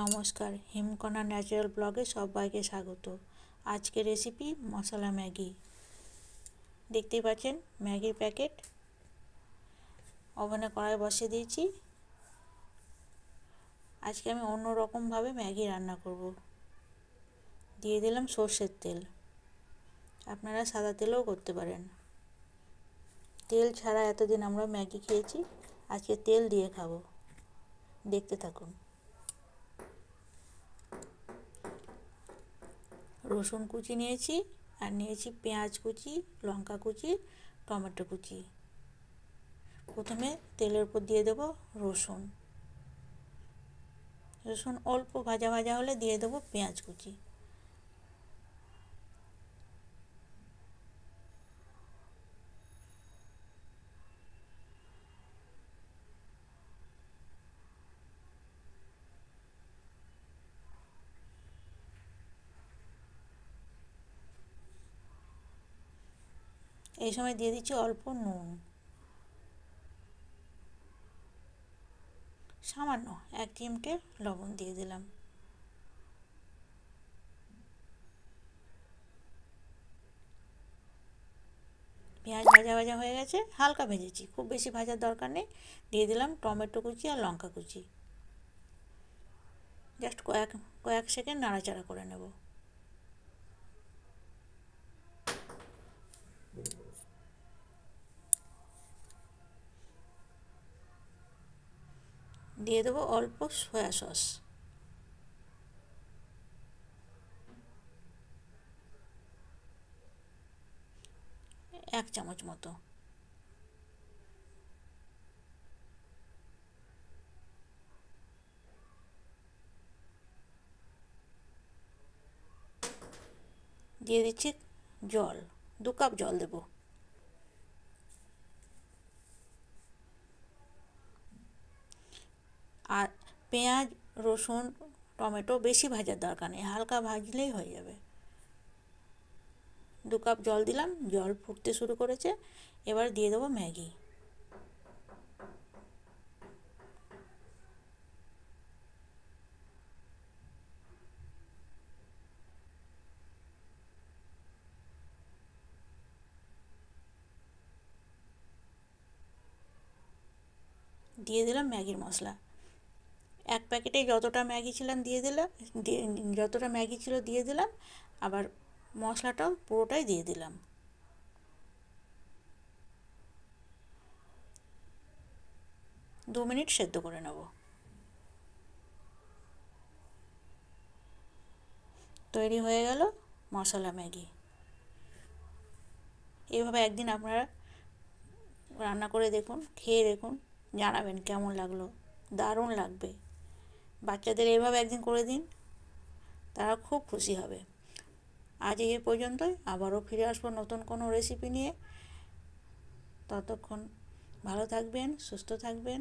নমস্কার হেমকণা ন্যাচারাল ব্লগে সবাইকে স্বাগত আজকে রেসিপি মশলা ম্যাগি দেখতেই পাচ্ছেন ম্যাগির প্যাকেট ওভেনে কড়াই বসিয়ে দিয়েছি আজকে আমি অন্য রকমভাবে ম্যাগি রান্না করব দিয়ে দিলাম সর্ষের তেল আপনারা সাদা তেলেও করতে পারেন তেল ছাড়া এতদিন আমরা ম্যাগি খেয়েছি আজকে তেল দিয়ে খাবো দেখতে থাকুন রসুন কুচি নিয়েছি আর নিয়েছি পেঁয়াজ কুচি লঙ্কা কুচি টমেটো কুচি প্রথমে তেলের উপর দিয়ে দেব রসুন রসুন অল্প ভাজা ভাজা হলে দিয়ে দেবো পেঁয়াজ কুচি এই সময় দিয়ে দিচ্ছি অল্প নুন সামান্য এক চিমটে লবণ দিয়ে দিলাম পেঁয়াজ ভাজা ভাজা হয়ে গেছে হালকা ভেজেছি খুব বেশি ভাজার দরকার নেই দিয়ে দিলাম টমেটো কুচি আর লঙ্কা কুচি জাস্ট কয়েক কয়েক সেকেন্ড নাড়াচাড়া করে নেবো দিয়ে দেবো অল্প সয়া সস এক চামচ মতো দিয়ে দিচ্ছি জল দু কাপ জল দেবো পেঁয়াজ রসুন টমেটো বেশি ভাজার দরকার নেই হালকা ভাজলেই হয়ে যাবে দু কাপ জল দিলাম জল ফুটতে শুরু করেছে এবার দিয়ে দেবো ম্যাগি দিয়ে দিলাম ম্যাগির মশলা এক প্যাকেটে যতটা ম্যাগি ছিলাম দিয়ে দিলাম যতটা ম্যাগি ছিল দিয়ে দিলাম আবার মশলাটাও পুরোটাই দিয়ে দিলাম দু মিনিট সেদ্ধ করে নেব তৈরি হয়ে গেল মশলা ম্যাগি এভাবে একদিন আপনারা রান্না করে দেখুন খেয়ে দেখুন জানাবেন কেমন লাগলো দারুণ লাগবে বাচ্চাদের এইভাবে একদিন করে দিন তারা খুব খুশি হবে আজ এই পর্যন্তই আবারও ফিরে আসবো নতুন কোনো রেসিপি নিয়ে ততক্ষণ ভালো থাকবেন সুস্থ থাকবেন